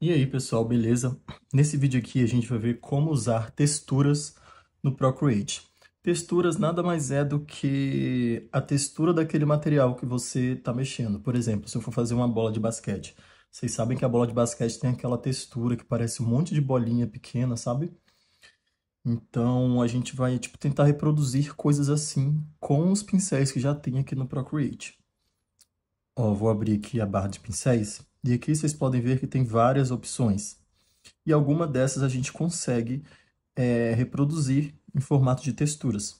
E aí pessoal, beleza? Nesse vídeo aqui a gente vai ver como usar texturas no Procreate. Texturas nada mais é do que a textura daquele material que você está mexendo. Por exemplo, se eu for fazer uma bola de basquete. Vocês sabem que a bola de basquete tem aquela textura que parece um monte de bolinha pequena, sabe? Então a gente vai tipo, tentar reproduzir coisas assim com os pincéis que já tem aqui no Procreate. Ó, vou abrir aqui a barra de pincéis. E aqui vocês podem ver que tem várias opções. E alguma dessas a gente consegue é, reproduzir em formato de texturas.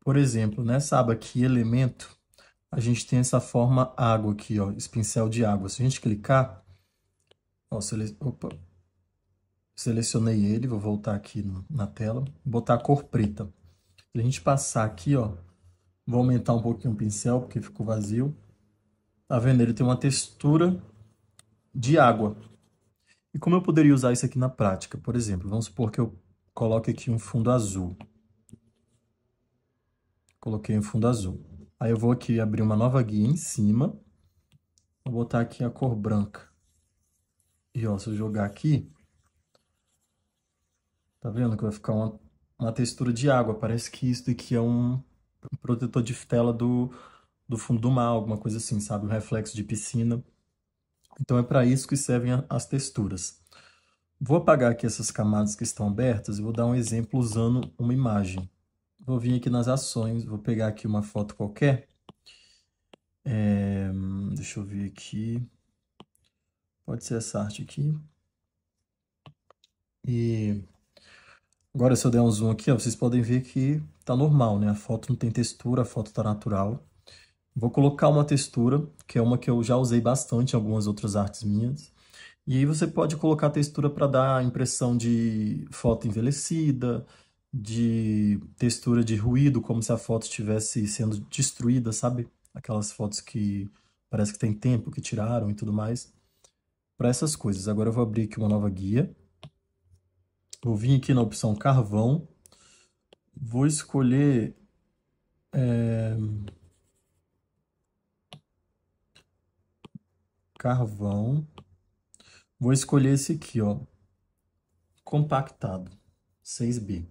Por exemplo, nessa aba aqui, elemento, a gente tem essa forma água aqui, ó, esse pincel de água. Se a gente clicar, ó, sele... Opa. selecionei ele, vou voltar aqui no, na tela, botar a cor preta. Se a gente passar aqui, ó, vou aumentar um pouquinho o pincel, porque ficou vazio. Tá vendo? Ele tem uma textura de água. E como eu poderia usar isso aqui na prática? Por exemplo, vamos supor que eu coloque aqui um fundo azul. Coloquei um fundo azul. Aí eu vou aqui abrir uma nova guia em cima. Vou botar aqui a cor branca. E ó, se eu jogar aqui, tá vendo que vai ficar uma, uma textura de água. Parece que isso daqui é um, protetor de tela do, do fundo do mar, alguma coisa assim, sabe? Um reflexo de piscina. Então é para isso que servem as texturas. Vou apagar aqui essas camadas que estão abertas e vou dar um exemplo usando uma imagem. Vou vir aqui nas ações, vou pegar aqui uma foto qualquer. É, deixa eu ver aqui. Pode ser essa arte aqui. E agora se eu der um zoom aqui, ó, vocês podem ver que tá normal, né? A foto não tem textura, a foto tá natural. Vou colocar uma textura, que é uma que eu já usei bastante em algumas outras artes minhas. E aí você pode colocar a textura para dar a impressão de foto envelhecida, de textura de ruído, como se a foto estivesse sendo destruída, sabe? Aquelas fotos que parece que tem tempo, que tiraram e tudo mais. Para essas coisas. Agora eu vou abrir aqui uma nova guia. Vou vir aqui na opção carvão. Vou escolher... É carvão. Vou escolher esse aqui, ó, compactado, 6B.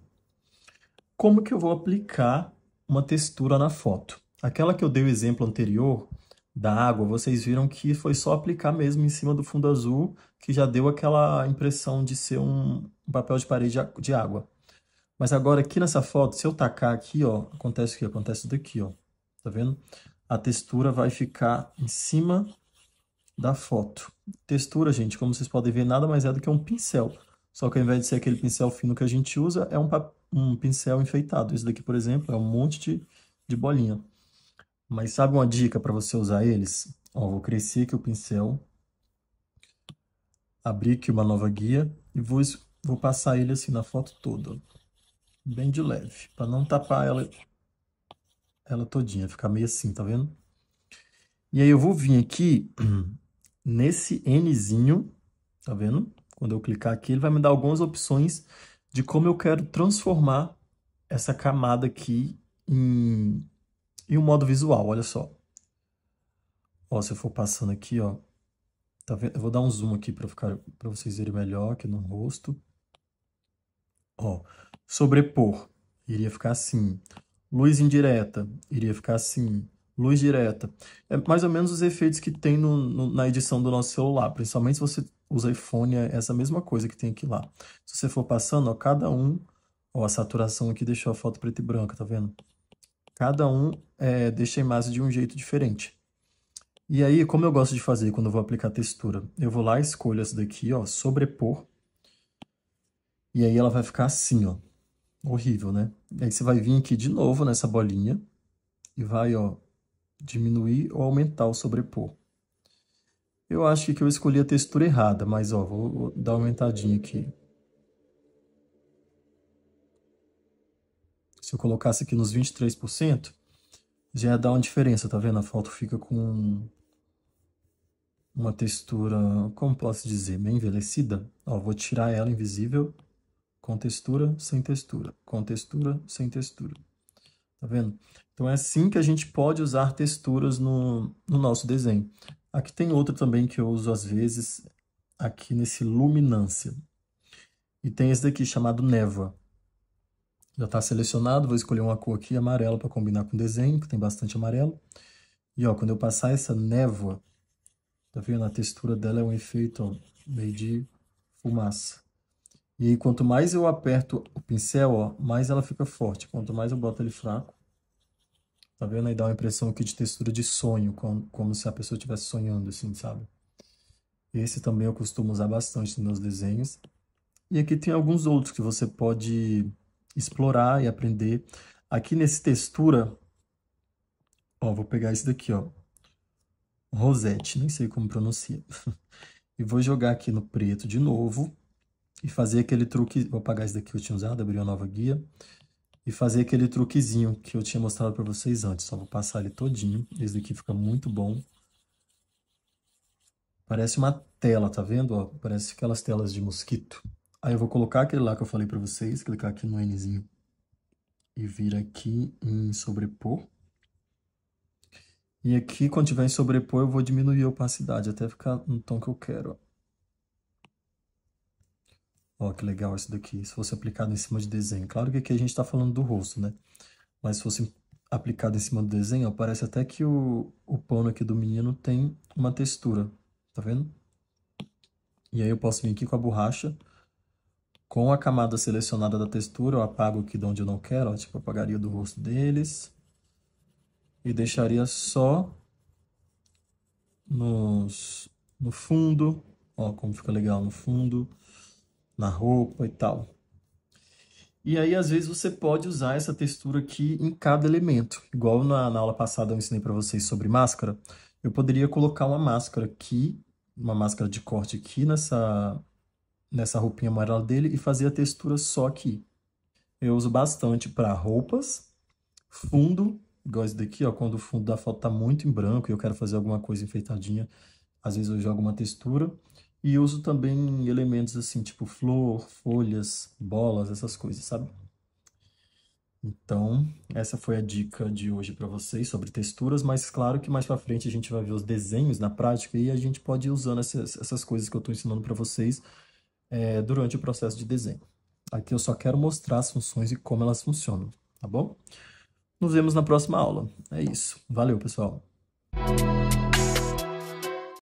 Como que eu vou aplicar uma textura na foto? Aquela que eu dei o exemplo anterior da água, vocês viram que foi só aplicar mesmo em cima do fundo azul, que já deu aquela impressão de ser um papel de parede de água. Mas agora aqui nessa foto, se eu tacar aqui, ó, acontece o que? Acontece daqui, ó. Tá vendo? A textura vai ficar em cima da foto. Textura, gente, como vocês podem ver, nada mais é do que um pincel. Só que ao invés de ser aquele pincel fino que a gente usa, é um, um pincel enfeitado. Esse daqui, por exemplo, é um monte de, de bolinha. Mas sabe uma dica para você usar eles? Ó, vou crescer aqui o pincel, abrir aqui uma nova guia e vou, vou passar ele assim na foto toda. Bem de leve, para não tapar ela, ela todinha, ficar meio assim, tá vendo? E aí eu vou vir aqui nesse nzinho, tá vendo? Quando eu clicar aqui, ele vai me dar algumas opções de como eu quero transformar essa camada aqui em, em um modo visual, olha só. Ó, se eu for passando aqui, ó, tá vendo? Eu vou dar um zoom aqui para ficar para vocês verem melhor aqui no rosto. Ó, sobrepor iria ficar assim. Luz indireta iria ficar assim luz direta. É mais ou menos os efeitos que tem no, no, na edição do nosso celular, principalmente se você usa iPhone, é essa mesma coisa que tem aqui lá. Se você for passando, ó, cada um, ó, a saturação aqui deixou a foto preta e branca, tá vendo? Cada um é, deixa a imagem de um jeito diferente. E aí, como eu gosto de fazer quando eu vou aplicar textura? Eu vou lá, escolho essa daqui, ó, sobrepor. E aí ela vai ficar assim, ó. Horrível, né? E aí você vai vir aqui de novo nessa bolinha e vai, ó, diminuir ou aumentar o sobrepor. Eu acho que eu escolhi a textura errada, mas ó, vou dar uma aumentadinha aqui. Se eu colocasse aqui nos 23%, já ia dar uma diferença, tá vendo? A foto fica com uma textura, como posso dizer, bem envelhecida. Ó, vou tirar ela invisível, com textura, sem textura, com textura, sem textura. Tá vendo? Então é assim que a gente pode usar texturas no, no nosso desenho. Aqui tem outra também que eu uso às vezes, aqui nesse luminância. E tem esse daqui chamado névoa. Já está selecionado, vou escolher uma cor aqui, amarelo, para combinar com o desenho, que tem bastante amarelo. E ó, quando eu passar essa névoa, tá vendo? A textura dela é um efeito ó, meio de fumaça. E quanto mais eu aperto o pincel, ó, mais ela fica forte. Quanto mais eu boto ele fraco, tá vendo? Aí dá uma impressão aqui de textura de sonho, como, como se a pessoa estivesse sonhando, assim, sabe? Esse também eu costumo usar bastante nos meus desenhos. E aqui tem alguns outros que você pode explorar e aprender. Aqui nesse textura, ó, vou pegar esse daqui, ó. Rosette, nem sei como pronuncia. e vou jogar aqui no preto de novo e fazer aquele truque. Vou apagar isso daqui que eu tinha usado, abrir uma nova guia. E fazer aquele truquezinho que eu tinha mostrado para vocês antes. Só vou passar ele todinho. Esse daqui fica muito bom. Parece uma tela, tá vendo? Ó, parece aquelas telas de mosquito. Aí eu vou colocar aquele lá que eu falei para vocês. Clicar aqui no Nzinho. E vir aqui em sobrepor. E aqui, quando tiver em sobrepor, eu vou diminuir a opacidade até ficar no tom que eu quero, ó. Ó, que legal isso daqui. Se fosse aplicado em cima de desenho. Claro que aqui a gente está falando do rosto, né? Mas se fosse aplicado em cima do desenho, ó, parece até que o, o pano aqui do menino tem uma textura. Tá vendo? E aí eu posso vir aqui com a borracha. Com a camada selecionada da textura, eu apago aqui de onde eu não quero. Ó, tipo, apagaria do rosto deles. E deixaria só nos, no fundo. Ó, como fica legal no fundo na roupa e tal. E aí, às vezes, você pode usar essa textura aqui em cada elemento. Igual na, na aula passada eu ensinei para vocês sobre máscara, eu poderia colocar uma máscara aqui, uma máscara de corte aqui nessa, nessa roupinha amarela dele e fazer a textura só aqui. Eu uso bastante para roupas, fundo, igual esse daqui, ó, quando o fundo da foto tá muito em branco e eu quero fazer alguma coisa enfeitadinha, às vezes eu jogo uma textura. E uso também elementos assim, tipo flor, folhas, bolas, essas coisas, sabe? Então, essa foi a dica de hoje para vocês sobre texturas, mas claro que mais para frente a gente vai ver os desenhos na prática e a gente pode ir usando essas, essas coisas que eu estou ensinando para vocês é, durante o processo de desenho. Aqui eu só quero mostrar as funções e como elas funcionam, tá bom? Nos vemos na próxima aula. É isso. Valeu, pessoal!